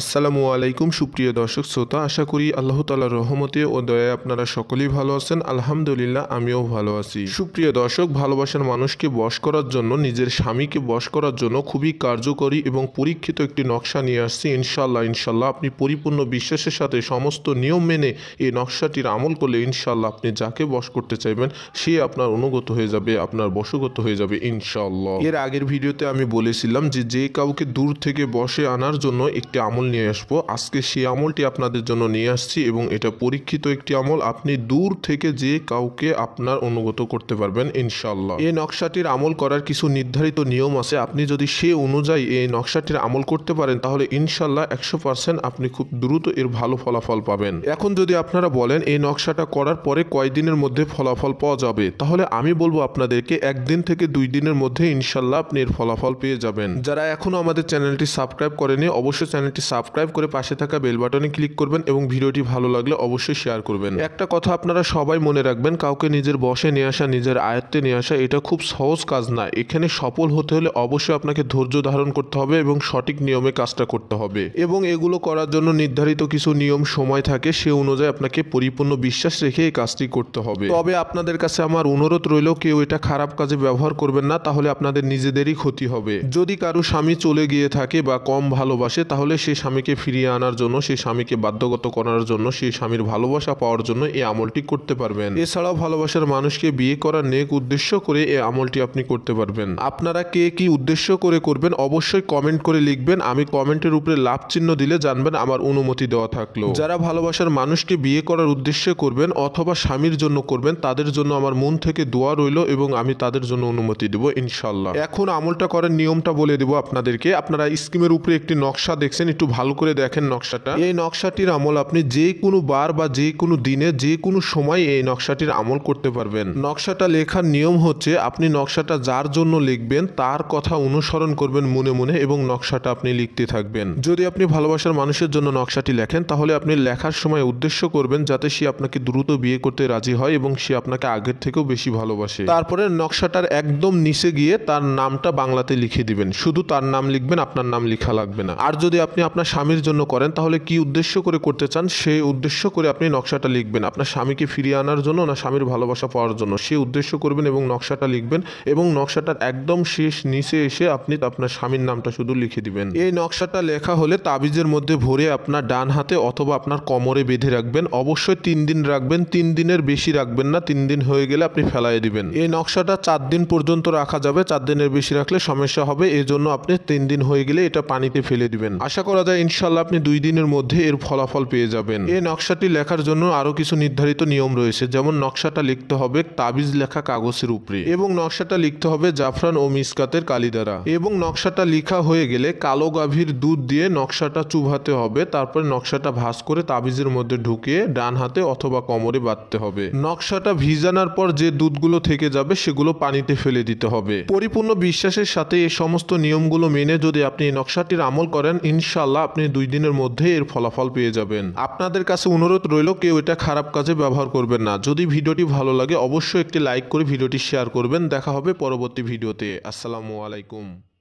আসসালামু আলাইকুম সুপ্রিয় দর্শক শ্রোতা আশা করি আল্লাহ তালার রহমতে ও দয়ায় আপনারা সকলেই ভালো আছেন আলহামদুলিল্লাহ আমিও ভালো আছি সুপ্রিয় দর্শক ভালোবাসার মানুষকে বশ করার জন্য নিজের স্বামীকে বশ করার জন্য খুবই কার্যকরী এবং পরীক্ষিত একটি নকশা নিয়ে আসছি ইনশাল্লাহ ইনশাল্লাহ আপনি পরিপূর্ণ বিশ্বাসের সাথে সমস্ত নিয়ম মেনে এই নকশাটির আমল করলে ইনশাল্লাহ আপনি যাকে বশ করতে চাইবেন সে আপনার অনুগত হয়ে যাবে আপনার বশগত হয়ে যাবে ইনশাল্লাহ এর আগের ভিডিওতে আমি বলেছিলাম যে যে কাউকে দূর থেকে বসে আনার জন্য একটি আমল আমল নিয়ে আসবো আজকে সেই আমলটি আপনাদের জন্য নিয়ে আসছি এবং এটা পরীক্ষিত একটি আমল আপনি দূর থেকে যে কাউকে আপনার অনুগত করতে পারবেন ইনশাল্লাহ এই নকশাটির আমল করার কিছু নির্ধারিত নিয়ম আছে আপনি যদি সে অনুযায়ী এই নকশাটির আমল করতে পারেন তাহলে ইনশাল্লাহ একশো পার্সেন্ট আপনি খুব দ্রুত এর ভালো ফলাফল পাবেন এখন যদি আপনারা বলেন এই নকশাটা করার পরে কয়েকদিনের মধ্যে ফলাফল পাওয়া যাবে তাহলে আমি বলবো আপনাদেরকে একদিন থেকে দুই দিনের মধ্যে ইনশাল্লাহ আপনি এর ফলাফল পেয়ে যাবেন যারা এখনো আমাদের চ্যানেলটি সাবস্ক্রাইব করেনি অবশ্যই চ্যানেলটি সাবস্ক্রাইব করে পাশে থাকা বেল বাটনে ক্লিক করবেন এবং ভিডিওটি ভালো লাগলে অবশ্যই শেয়ার করবেন একটা কথা আপনারা সবাই মনে রাখবেন কাউকে নিজের বসে নিয়ে আসা নিজের আয়ত্তে নিয়ে আসা এটা খুব সহজ কাজ না এখানে সফল হতে হলে অবশ্যই আপনাকে ধৈর্য ধারণ করতে হবে এবং সঠিক নিয়মে কাজটা করতে হবে এবং এগুলো করার জন্য নির্ধারিত কিছু নিয়ম সময় থাকে সে অনুযায়ী আপনাকে পরিপূর্ণ বিশ্বাস রেখে এই কাজটি করতে হবে তবে আপনাদের কাছে আমার অনুরোধ রইল কেউ এটা খারাপ কাজে ব্যবহার করবেন না তাহলে আপনাদের নিজেদেরই ক্ষতি হবে যদি কারো স্বামী চলে গিয়ে থাকে বা কম ভালোবাসে তাহলে সে স্বামীকে ফিরিয়ে আনার জন্য সেই স্বামীকে বাধ্যগত করার জন্য সেই স্বামীর ভালোবাসা পাওয়ার জন্য এই আমলটি করতে পারবেন এছাড়াও ভালোবাসার মানুষকে বিয়ে করার নেক উদ্দেশ্য করে এই আমলটি আপনি করতে পারবেন আপনারা কে কি উদ্দেশ্য করে করবেন অবশ্যই কমেন্ট করে লিখবেন আমি কমেন্টের উপরে লাভ চিহ্ন দিলে জানবেন আমার অনুমতি দেওয়া থাকলো যারা ভালোবাসার মানুষকে বিয়ে করার উদ্দেশ্যে করবেন অথবা স্বামীর জন্য করবেন তাদের জন্য আমার মন থেকে দোয়া রইল এবং আমি তাদের জন্য অনুমতি দেব ইনশাল্লাহ এখন আমলটা করার নিয়মটা বলে দেব আপনাদেরকে আপনারা স্কিমের উপরে একটি নকশা দেখছেন একটু ভালো করে দেখেন নকশাটা এই নকশাটির আমল আপনি যে কোনো বার বা যে কোনো দিনে যে কোনো সময় এই নকশাটির আমল করতে পারবেন নকশাটা লেখার নিয়ম হচ্ছে আপনি নকশাটা যার জন্য লিখবেন তার কথা অনুসরণ করবেন মনে মনে এবং নকশাটা আপনি লিখতে থাকবেন যদি আপনি ভালোবাসার মানুষের জন্য নকশাটি লেখেন তাহলে আপনি লেখার সময় উদ্দেশ্য করবেন যাতে সে আপনাকে দ্রুত বিয়ে করতে রাজি হয় এবং সে আপনাকে আগের থেকেও বেশি ভালোবাসে তারপরে নকশাটার একদম নিচে গিয়ে তার নামটা বাংলাতে লিখে দিবেন শুধু তার নাম লিখবেন আপনার নাম লেখা লাগবে না আর যদি আপনি আপনার স্বামীর জন্য করেন তাহলে কি উদ্দেশ্য করে করতে চান সেই উদ্দেশ্য করে আপনি নকশাটা লিখবেন আপনার স্বামীকে ফিরিয়ে আনার জন্য না স্বামীর ভালোবাসা পাওয়ার জন্য সেই উদ্দেশ্য করবেন এবং নকশাটা লিখবেন এবং নকশাটার একদম শেষ নিচে এসে আপনি আপনার স্বামীর নামটা শুধু লিখে দিবেন এই নকশাটা লেখা হলে তাবিজের মধ্যে ভরে আপনার ডান হাতে অথবা আপনার কোমরে বেঁধে রাখবেন অবশ্যই তিন দিন রাখবেন তিন দিনের বেশি রাখবেন না তিন দিন হয়ে গেলে আপনি ফেলাই দিবেন এই নকশাটা চার দিন পর্যন্ত রাখা যাবে চার দিনের বেশি রাখলে সমস্যা হবে এজন্য আপনি তিন দিন হয়ে গেলে এটা পানিতে ফেলে দিবেন আশা করা দাদা ইনশাল্লাহ আপনি দুই দিনের মধ্যে এর ফলাফল পেয়ে যাবেন এই নকশাটি লেখার জন্য আরো কিছু নির্ধারিত নিয়ম রয়েছে যেমন নকশাটা লিখতে হবে তাবিজ লেখা কাগজের উপরে এবং নকশাটা লিখতে হবে জাফরান ও মিসকাতের কালি দ্বারা এবং নকশাটা লিখা হয়ে গেলে কালো গাভীর দুধ দিয়ে নকশাটা চুভাতে হবে তারপর নকশাটা ভাস করে তাবিজের মধ্যে ঢুকিয়ে ডান হাতে অথবা কোমরে বাঁধতে হবে নকশাটা ভিজানোর পর যে দুধগুলো থেকে যাবে সেগুলো পানিতে ফেলে দিতে হবে পরিপূর্ণ বিশ্বাসের সাথে এই সমস্ত নিয়মগুলো মেনে যদি আপনি নকশাটির আমল করেন ইনশাল্লাহ ইনশাল্লাহ আপনি দুই দিনের মধ্যে এর ফলাফল পেয়ে যাবেন আপনাদের কাছে অনুরোধ রইল কেউ এটা খারাপ কাজে ব্যবহার করবেন না যদি ভিডিওটি ভালো লাগে অবশ্যই একটি লাইক করে ভিডিওটি শেয়ার করবেন দেখা হবে পরবর্তী ভিডিওতে আসসালামু আলাইকুম